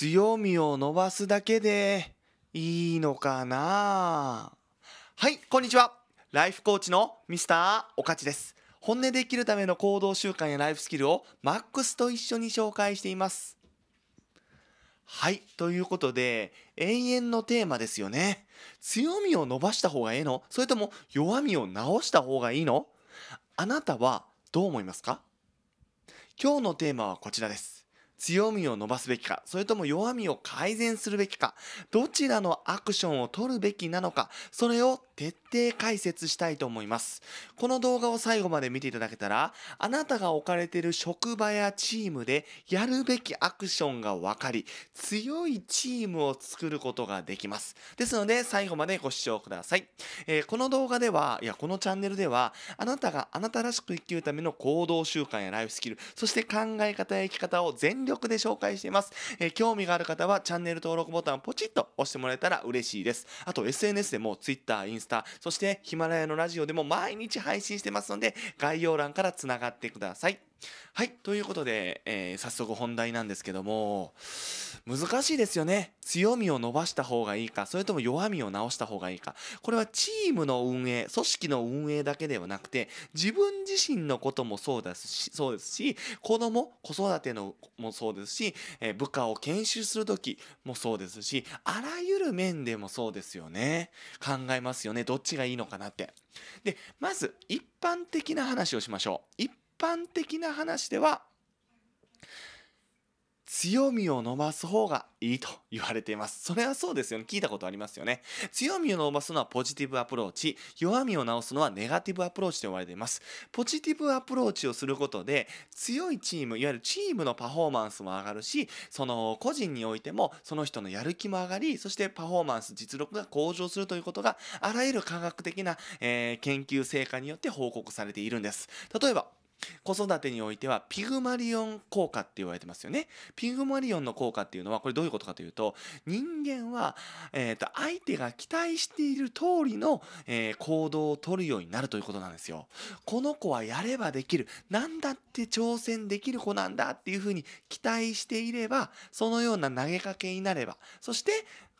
強みを伸ばすだけでいいのかなはいこんにちはライフコーチのミスターおかちです本音で生きるための行動習慣やライフスキルをマックスと一緒に紹介していますはいということで永遠のテーマですよね強みを伸ばした方がええのそれとも弱みを直した方がいいのあなたはどう思いますか今日のテーマはこちらです強みを伸ばすべきか、それとも弱みを改善するべきか、どちらのアクションを取るべきなのか、それを徹底解説したいと思います。この動画を最後まで見ていただけたら、あなたが置かれている職場やチームでやるべきアクションがわかり、強いチームを作ることができます。ですので、最後までご視聴ください。えー、この動画では、いや、このチャンネルでは、あなたがあなたらしく生きるための行動習慣やライフスキル、そして考え方や生き方を全力で紹介しています。えー、興味がある方は、チャンネル登録ボタンをポチッと押してもらえたら嬉しいです。あと、SNS でも Twitter、タそしてヒマラヤのラジオでも毎日配信してますので、概要欄からつながってください。はい、ということで、えー、早速本題なんですけども、難しいですよね強みを伸ばした方がいいかそれとも弱みを直した方がいいかこれはチームの運営組織の運営だけではなくて自分自身のこともそうしそうですし子供子育てのもそうですし、え部下を研修する時もそうですしあらゆる面でもそうですよね考えますよねどっちがいいのかなってでまず一般的な話をしましょう一般的な話では強みを伸ばす方がいいと言われています。それはそうですよね。聞いたことありますよね。強みを伸ばすのはポジティブアプローチ、弱みを直すのはネガティブアプローチと言われています。ポジティブアプローチをすることで、強いチーム、いわゆるチームのパフォーマンスも上がるし、その個人においてもその人のやる気も上がり、そしてパフォーマンス、実力が向上するということが、あらゆる科学的な、えー、研究成果によって報告されているんです。例えば、子育てにおいてはピグマリオン効果って言われてますよね。ピグマリオンの効果っていうのはこれどういうことかというと人間は、えー、と相手が期待している通りの、えー、行動をとるようになるということなんですよ。この子はやればできる何だって挑戦できる子なんだっていうふうに期待していればそのような投げかけになればそして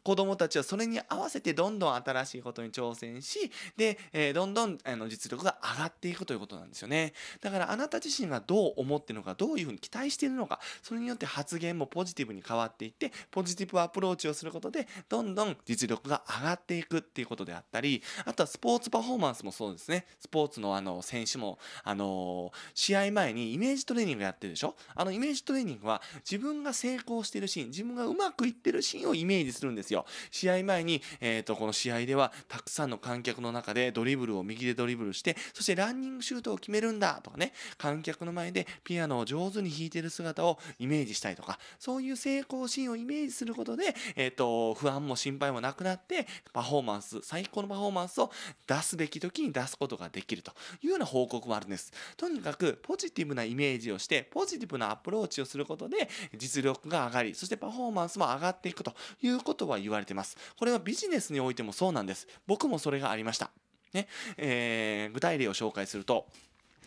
子どもたちはそれに合わせてどんどん新しいことに挑戦しで、えー、どんどんあの実力が上がっていくということなんですよねだからあなた自身がどう思っているのかどういうふうに期待しているのかそれによって発言もポジティブに変わっていってポジティブアプローチをすることでどんどん実力が上がっていくっていうことであったりあとはスポーツパフォーマンスもそうですねスポーツのあの選手もあの試合前にイメージトレーニングやってるでしょあのイメージトレーニングは自分が成功してるシーン自分がうまくいってるシーンをイメージするんですですよ。試合前に、えーと、この試合ではたくさんの観客の中でドリブルを右でドリブルして、そしてランニングシュートを決めるんだとかね、観客の前でピアノを上手に弾いてる姿をイメージしたりとか、そういう成功シーンをイメージすることで、えーと不安も心配もなくなって、パフォーマンス、最高のパフォーマンスを出すべき時に出すことができるというような報告もあるんです。とにかくポジティブなイメージをして、ポジティブなアプローチをすることで、実力が上がり、そしてパフォーマンスも上がっていくということは言われてますこれはビジネスにおいてもそうなんです僕もそれがありましたねえー、具体例を紹介すると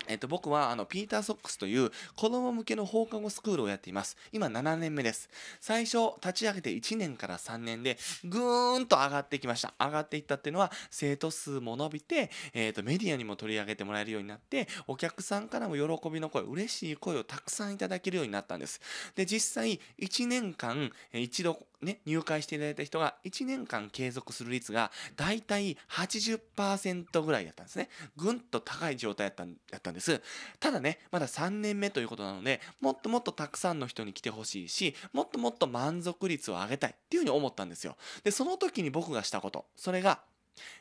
えっと、僕はあのピーター・ソックスという子供向けの放課後スクールをやっています。今7年目です。最初立ち上げて1年から3年でぐーんと上がってきました。上がっていったっていうのは生徒数も伸びて、えっとメディアにも取り上げてもらえるようになってお客さんからも喜びの声、嬉しい声をたくさんいただけるようになったんです。で、実際1年間一度ね、入会していただいた人が1年間継続する率がだいたい80%ぐらいだったんですね。ぐんと高い状態だっただったんです。ただね、まだ3年目ということなので、もっともっとたくさんの人に来てほしいし、もっともっと満足率を上げたいっていうふうに思ったんですよ。で、その時に僕がしたこと、それが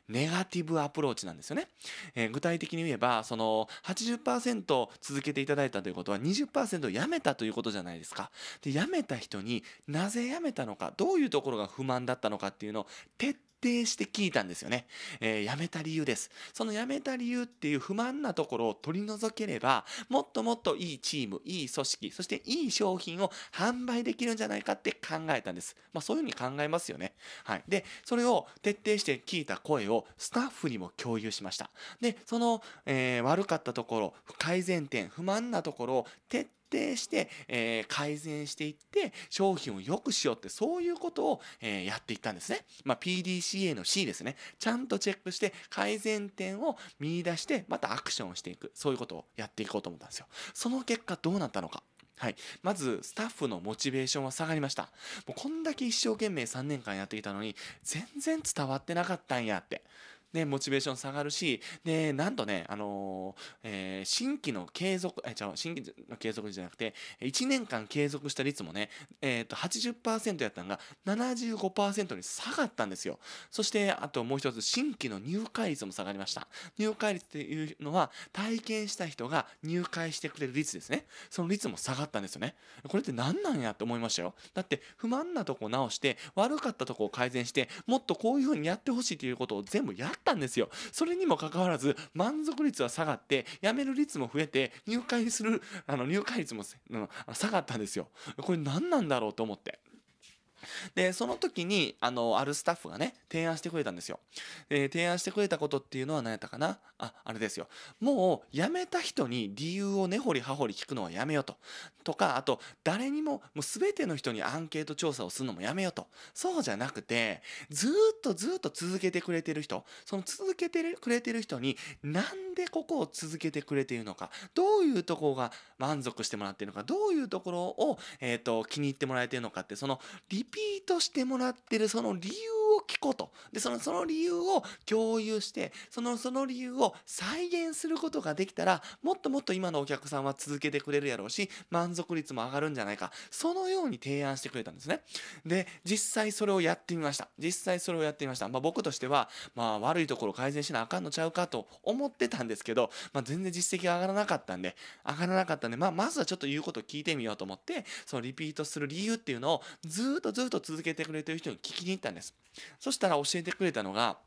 ネガティブアプローチなんですよね。えー、具体的に言えば、その80%続けていただいたということは20%やめたということじゃないですか。で、やめた人になぜやめたのか、どういうところが不満だったのかっていうのを徹底して聞いたんですよね。えー、辞めた理由です。その辞めた理由っていう不満なところを取り除ければ、もっともっといいチーム、いい組織、そしていい商品を販売できるんじゃないかって考えたんです。まあそういうふうに考えますよね。はい。で、それを徹底して聞いた声をスタッフにも共有しました。で、その、えー、悪かったところ、改善点、不満なところを徹底定して、え改善していって商品を良くしようってそういうことを、えやっていったんですね。まあ、PDCA の C ですね。ちゃんとチェックして改善点を見出してまたアクションをしていくそういうことをやっていこうと思ったんですよ。その結果どうなったのか。はい。まず、スタッフのモチベーションは下がりました。もうこんだけ一生懸命3年間やってきたのに、全然伝わってなかったんやって。ね、モチベーション下がるし、で、なんとね、あのー、えー、新規の継続、え、じゃ新規の継続じゃなくて、1年間継続した率もね、えっ、ー、と、80%やったのが75%に下がったんですよ。そして、あともう一つ、新規の入会率も下がりました。入会率っていうのは、体験した人が入会してくれる率ですね。その率も下がったんですよね。これって何なんやって思いましたよ。だって、不満なとこ直して、悪かったとこを改善して、もっとこういう風にやってほしいということを全部やっったんですよそれにもかかわらず満足率は下がって辞める率も増えて入会するあの入会率も下がったんですよこれ何なんだろうと思って。でその時にあのあるスタッフがね提案してくれたんですよで提案してくれたことっていうのは何やったかなああれですよもう辞めた人に理由を根掘り葉掘り聞くのはやめようととかあと誰にももう全ての人にアンケート調査をするのもやめようとそうじゃなくてずっとずっと続けてくれてる人その続けてくれてる人になんでここを続けてくれているのかどういうところが満足してもらってるのかどういうところを、えーと、気に入ってもらえてるのかってその立ピートしてもらってるその理由を聞こうと。で、その、その理由を共有して、その、その理由を再現することができたら、もっともっと今のお客さんは続けてくれるやろうし、満足率も上がるんじゃないか。そのように提案してくれたんですね。で、実際それをやってみました。実際それをやってみました。まあ僕としては、まあ悪いところ改善しなあかんのちゃうかと思ってたんですけど、まあ全然実績が上がらなかったんで、上がらなかったんで、まあまずはちょっと言うことを聞いてみようと思って、そのリピートする理由っていうのをずっとずっとずっと続けてくれてる人に聞きに行ったんです。そしたら教えてくれたのが、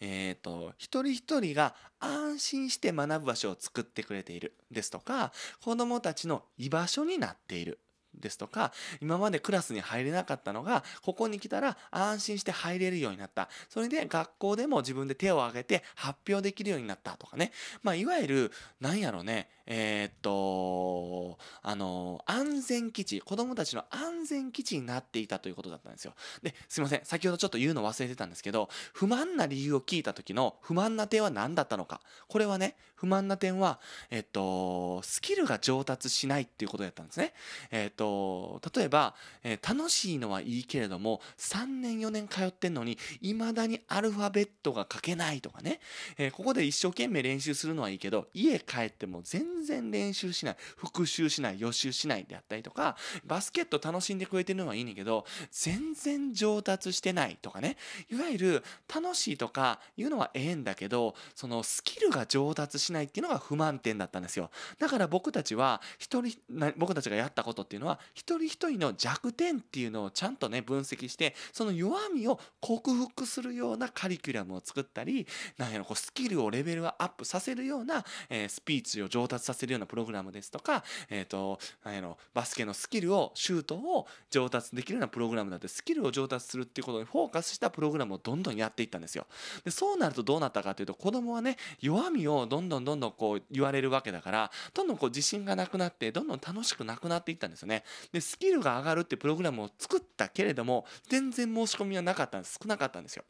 えーと、と一人一人が安心して学ぶ場所を作ってくれているですとか子供もたちの居場所になっているですとか今までクラスに入れなかったのがここに来たら安心して入れるようになったそれで学校でも自分で手を挙げて発表できるようになったとかねまあいわゆるなんやろねえー、っとあの安全基地子どもたちの安全基地になっていたということだったんですよですいません先ほどちょっと言うの忘れてたんですけど不満な理由を聞いた時の不満な点は何だったのかこれはね不満な点はえっとスキルが上達しないっていうことだったんですねえー、っと例えば、えー、楽しいのはいいけれども、3年4年通ってんのに、いまだにアルファベットが書けないとかね、えー、ここで一生懸命練習するのはいいけど、家帰っても全然練習しない、復習しない、予習しないであったりとか、バスケット楽しんでくれてるのはいいねんけど、全然上達してないとかね、いわゆる楽しいとかいうのはええんだけど、そのスキルが上達しないっていうのが不満点だったんですよ。だから僕たちは、一人、僕たちがやったことっていうのは、は一人一人の弱点っていうのをちゃんとね分析してその弱みを克服するようなカリキュラムを作ったりなんやろこうスキルをレベルアップさせるような、えー、スピーチを上達させるようなプログラムですとか、えーと、となんやろバスケのスキルをシュートを上達できるようなプログラムだってスキルを上達するっていうことにフォーカスしたプログラムをどんどんやっていったんですよ。でそうなるとどうなったかというと子供はね弱みをどんどんどんどんこう言われるわけだからどんどんこう自信がなくなってどんどん楽しくなくなっていったんですよね。でスキルが上がるってプログラムを作ったけれども全然申し込みはなかったんです少なかったんですよ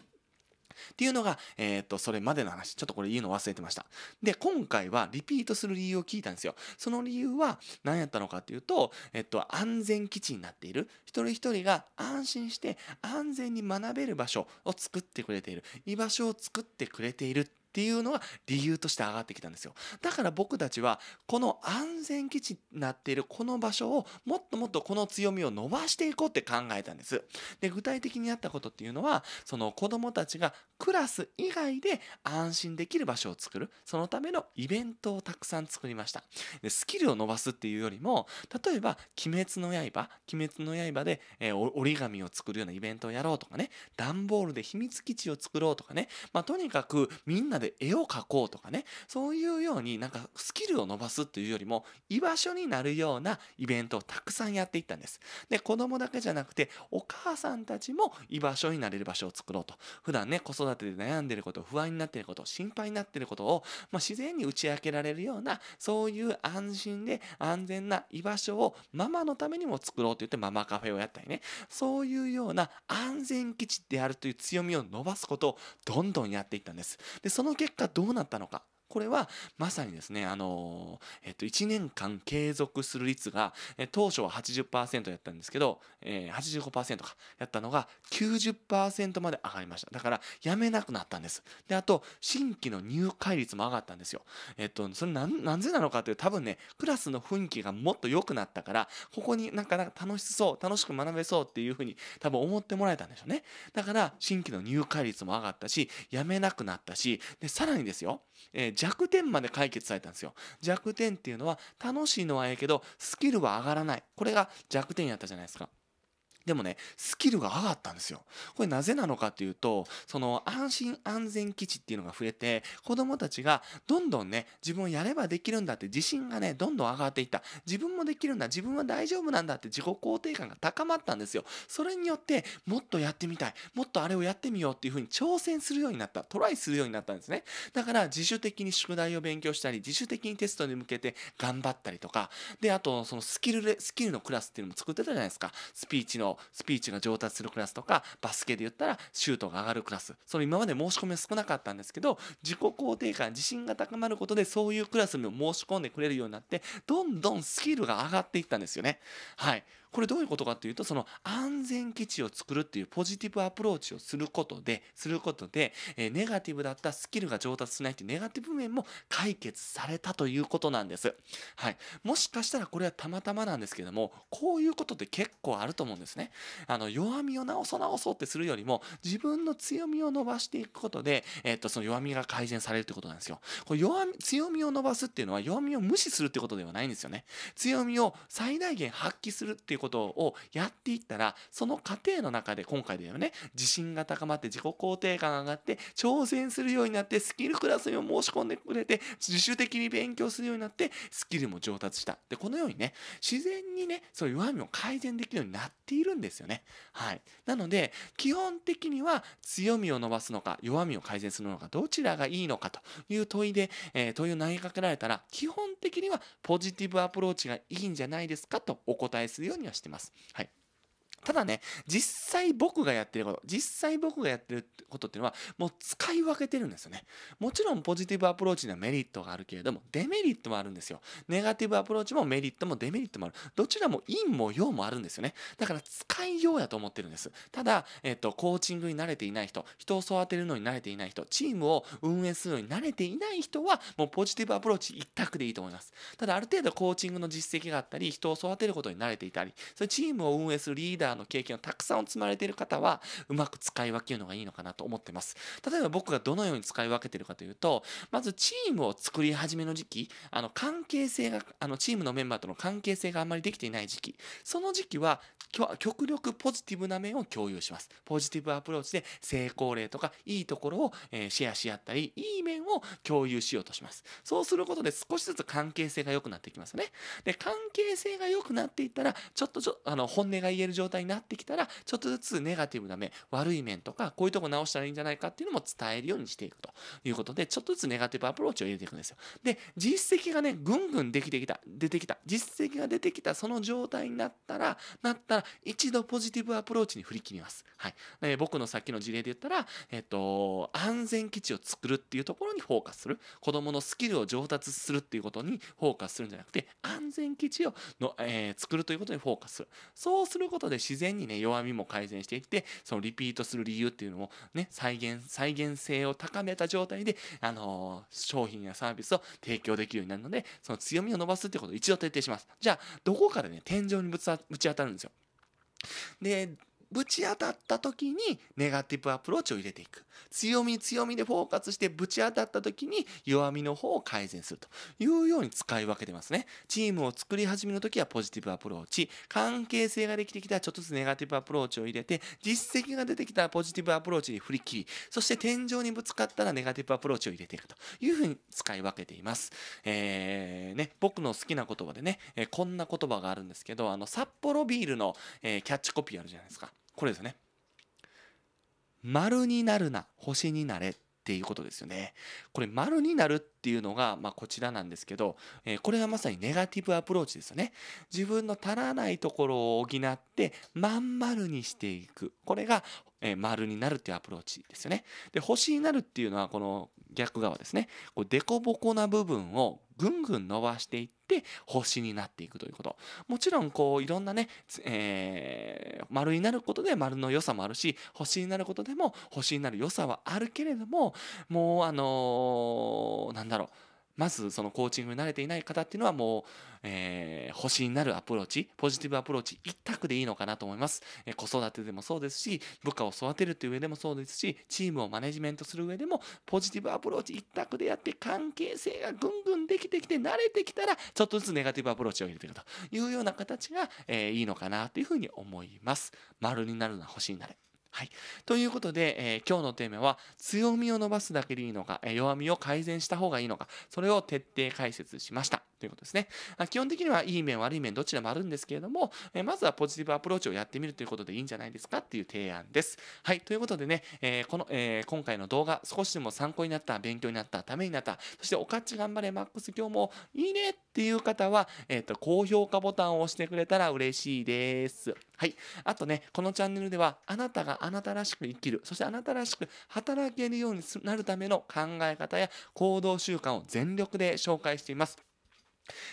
っていうのが、えっ、と、それまでの話。ちょっとこれ言うの忘れてました。で、今回はリピートする理由を聞いたんですよ。その理由は何やったのかっていうと、えっと、安全基地になっている。一人一人が安心して安全に学べる場所を作ってくれている。居場所を作ってくれているっっていうのが理由として上がってきたんですよだから僕たちはこの安全基地になっているこの場所をもっともっとこの強みを伸ばしていこうって考えたんですで具体的にやったことっていうのはその子どもたちがクラス以外で安心できる場所を作るそのためのイベントをたくさん作りましたでスキルを伸ばすっていうよりも例えば「鬼滅の刃」「鬼滅の刃で」えー、折り紙を作るようなイベントをやろうとかね段ボールで秘密基地を作ろうとかね、まあ、とにかくみんなでで絵を描こうとかねそういうようになんかスキルを伸ばすというよりも居場所になるようなイベントをたくさんやっていったんですで子供だけじゃなくてお母さんたちも居場所になれる場所を作ろうと普段ね子育てで悩んでること不安になってること心配になってることを、まあ、自然に打ち明けられるようなそういう安心で安全な居場所をママのためにも作ろうと言ってママカフェをやったりねそういうような安全基地であるという強みを伸ばすことをどんどんやっていったんですでそのの結果どうなったのかこれはまさにですね、あのえっと、1年間継続する率が、え当初は80%やったんですけど、えー、85%か、やったのが90%まで上がりました。だから、やめなくなったんです。で、あと、新規の入会率も上がったんですよ。えっと、それななぜなのかというと、多分ね、クラスの雰囲気がもっと良くなったから、ここになんかなんか楽しそう、楽しく学べそうっていうふうに多分思ってもらえたんでしょうね。だから、新規の入会率も上がったし、やめなくなったし、で、さらにですよ、えー、弱点まで解決されたんですよ。弱点っていうのは楽しいのはええけどスキルは上がらない。これが弱点やったじゃないですか。でもね、スキルが上がったんですよ。これなぜなのかというと、その安心安全基地っていうのが増えて、子供たちがどんどんね、自分をやればできるんだって自信がね、どんどん上がっていった。自分もできるんだ、自分は大丈夫なんだって自己肯定感が高まったんですよ。それによって、もっとやってみたい、もっとあれをやってみようっていうふうに挑戦するようになった、トライするようになったんですね。だから自主的に宿題を勉強したり、自主的にテストに向けて頑張ったりとか、で、あと、そのスキル、スキルのクラスっていうのも作ってたじゃないですか。スピーチのスピーチが上達するクラスとかバスケで言ったらシュートが上がるクラスその今まで申し込みは少なかったんですけど自己肯定感自信が高まることでそういうクラスにも申し込んでくれるようになってどんどんスキルが上がっていったんですよね。はいこれどういうことかっていうとその安全基地を作るっていうポジティブアプローチをすることですることで、えネガティブだったスキルが上達しないっていうネガティブ面も解決されたということなんです。はい、もしかしたらこれはたまたまなんですけどもこういうことって結構あると思うんですね。あの弱みを直そう直そうってするよりも自分の強みを伸ばしていくことで、えっとその弱みが改善されるってことなんですよ。これ弱み強みを伸ばすっていうのは弱みを無視するってことではないんですよね。強みを最大限発揮するっていううことをやっていったらその過程の中で今回だよね自信が高まって自己肯定感が上がって挑戦するようになってスキルクラスにも申し込んでくれて自主的に勉強するようになってスキルも上達したでこのようにね自然にねその弱みを改善できるようになっているんですよねはいなので基本的には強みを伸ばすのか弱みを改善するのかどちらがいいのかという問いで、えー、問いを投げかけられたら基本的にはポジティブアプローチがいいんじゃないですかとお答えするようにはしてます。はいただね、実際僕がやってること、実際僕がやってることっていうのは、もう使い分けてるんですよね。もちろんポジティブアプローチにはメリットがあるけれども、デメリットもあるんですよ。ネガティブアプローチもメリットもデメリットもある。どちらも陰も陽もあるんですよね。だから使いようやと思ってるんです。ただ、えっと、コーチングに慣れていない人、人を育てるのに慣れていない人、チームを運営するのに慣れていない人は、もうポジティブアプローチ一択でいいと思います。ただ、ある程度コーチングの実績があったり、人を育てることに慣れていたり、それチームを運営するリーダーーの経験をたくさん積まれている方はうまく使い分けるのがいいのかなと思ってます例えば僕がどのように使い分けてるかというとまずチームを作り始めの時期あの関係性があのチームのメンバーとの関係性があんまりできていない時期その時期は極力ポジティブな面を共有しますポジティブアプローチで成功例とかいいところを、えシェアし合ったりいい面を共有しようとしますそうすることで少しずつ関係性が良くなってきますよねで関係性が良くなっていったらちょっとちょあの本音が言える状態態になってきたら、ちょっとずつネガティブな面、悪い面とか、こういうとこ直したらいいんじゃないかっていうのも伝えるようにしていくということで、ちょっとずつネガティブアプローチを入れていくんですよ。で、実績がね、ぐんぐんできてきた、出てきた、実績が出てきた、その状態になったら、なったら、一度ポジティブアプローチに振り切ります。はい。えー、僕のさっきの事例で言ったら、えっ、ー、と、安全基地を作るっていうところにフォーカスする。子供のスキルを上達するっていうことにフォーカスするんじゃなくて、安全基地をの、えー、作るということにフォーカスする。そうすることで自然にね弱みも改善していってそのリピートする理由っていうのをね再現再現性を高めた状態であの商品やサービスを提供できるようになるのでその強みを伸ばすってことを一度徹底しますじゃあどこからね天井にぶち当たるんですよでぶち当たった時にネガティブアプローチを入れていく強み強みでフォーカスしてぶち当たった時に弱みの方を改善するというように使い分けてますねチームを作り始めの時はポジティブアプローチ関係性ができてきたらちょっとずつネガティブアプローチを入れて実績が出てきたらポジティブアプローチに振り切りそして天井にぶつかったらネガティブアプローチを入れていくというふうに使い分けています、えーね、僕の好きな言葉でね、えこんな言葉があるんですけどあの札幌ビールの、えキャッチコピーあるじゃないですかこれですね。丸になるな星になれっていうことですよね。これ丸になるっていうのが、まあ、こちらなんですけど、えー、これがまさにネガティブアプローチですよね。自分の足らないところを補ってまん丸にしていくこれが、えー、丸になるっていうアプローチですよね。で星になるっていうのはこの逆側ですね。こうデコボコな部分をぐんぐん伸ばしていって星になっていくということもちろんこういろんなね、えー、丸になることで丸の良さもあるし星になることでも星になる良さはあるけれどももうあのー、なんだろうまずそのコーチングに慣れていない方っていうのはもう、えー、星になるアプローチポジティブアプローチ一択でいいのかなと思います、えー、子育てでもそうですし部下を育てるていう上でもそうですしチームをマネジメントする上でもポジティブアプローチ一択でやって関係性がぐんぐんできてきて慣れてきたらちょっとずつネガティブアプローチを入れていくというような形が、えー、いいのかなというふうに思います丸になるは星になはい、ということで、えー、今日のテーマは強みを伸ばすだけでいいのか、えー、弱みを改善した方がいいのかそれを徹底解説しました。ということですね。基本的にはいい面、悪い面、どちらもあるんですけれども、えまずはポジティブアプローチをやってみるということでいいんじゃないですかっていう提案です。はい。ということでね、えー、この、えー、今回の動画、少しでも参考になった、勉強になった、ためになった、そしておかっち頑張れ、マックス今日もいいねっていう方は、えっ、ー、と、高評価ボタンを押してくれたら嬉しいです。はい。あとね、このチャンネルでは、あなたがあなたらしく生きる、そしてあなたらしく働けるようになるための考え方や行動習慣を全力で紹介しています。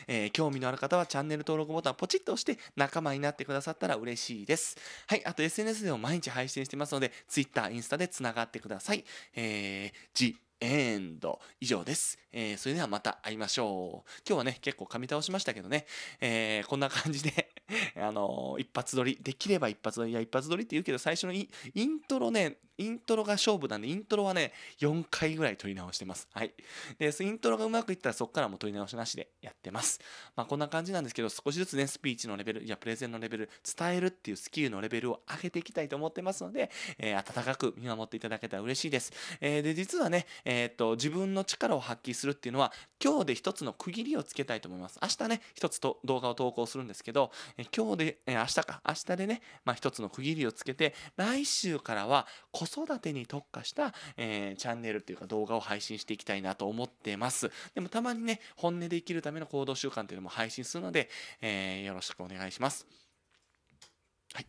えー、興味のある方はチャンネル登録ボタンポチッと押して仲間になってくださったら嬉しいです。はい、あと SNS でも毎日配信してますので、Twitter、インスタでつながってください。えー、エンド。以上です、えー、それではまた会いましょう今日はね結構噛み倒しましたけどね、えー、こんな感じで あのー、一発撮りできれば一発撮りいや一発撮りって言うけど最初のイントロねイントロが勝負なんでイントロはね4回ぐらい撮り直してますはいでイントロがうまくいったらそっからも撮り直しなしでやってますまあこんな感じなんですけど少しずつねスピーチのレベルいやプレゼンのレベル伝えるっていうスキルのレベルを上げていきたいと思ってますので、えー、温かく見守っていただけたら嬉しいです、えー、で実はね、えー、と自分の力を発揮するっていうのは今日で一つの区切りをつけたいと思います明日ね一つと動画を投稿するんですけど、え今日で、え明日か明日でね、まあ、つの区切りをつけて来週からは子育てに特化した、えー、チャンネルっていうか動画を配信していきたいなと思ってますでもたまにね本音で生きるための行動習慣っていうのも配信するので、えー、よろしくお願いしますはい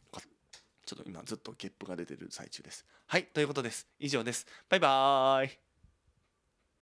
ちょっと今ずっとゲップが出てる最中です。はい、ということです。以上です。バイバーイ。